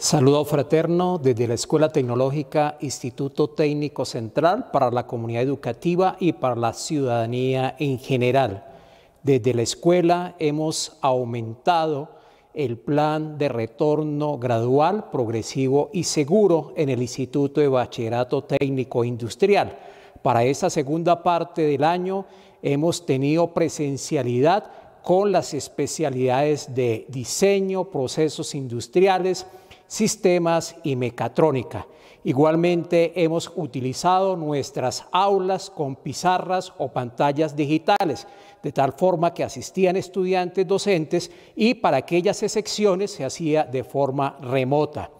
Saludo fraterno desde la Escuela Tecnológica Instituto Técnico Central para la comunidad educativa y para la ciudadanía en general. Desde la escuela hemos aumentado el plan de retorno gradual, progresivo y seguro en el Instituto de Bachillerato Técnico Industrial. Para esta segunda parte del año hemos tenido presencialidad con las especialidades de diseño, procesos industriales, sistemas y mecatrónica. Igualmente hemos utilizado nuestras aulas con pizarras o pantallas digitales, de tal forma que asistían estudiantes docentes y para aquellas excepciones se hacía de forma remota.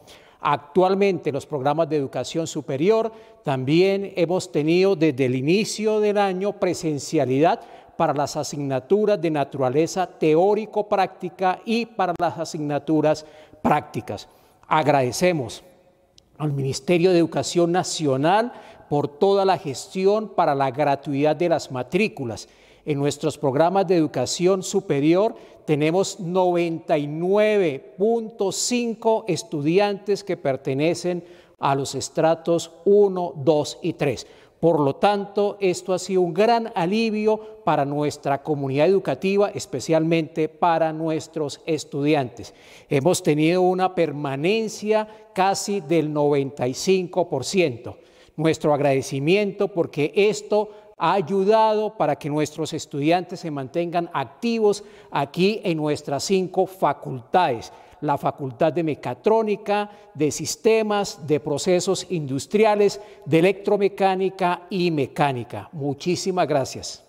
Actualmente los programas de educación superior también hemos tenido desde el inicio del año presencialidad para las asignaturas de naturaleza teórico-práctica y para las asignaturas prácticas. Agradecemos al Ministerio de Educación Nacional por toda la gestión para la gratuidad de las matrículas. En nuestros programas de educación superior tenemos 99.5 estudiantes que pertenecen a los estratos 1, 2 y 3. Por lo tanto, esto ha sido un gran alivio para nuestra comunidad educativa, especialmente para nuestros estudiantes. Hemos tenido una permanencia casi del 95%. Nuestro agradecimiento porque esto ha ayudado para que nuestros estudiantes se mantengan activos aquí en nuestras cinco facultades la Facultad de Mecatrónica, de Sistemas, de Procesos Industriales, de Electromecánica y Mecánica. Muchísimas gracias.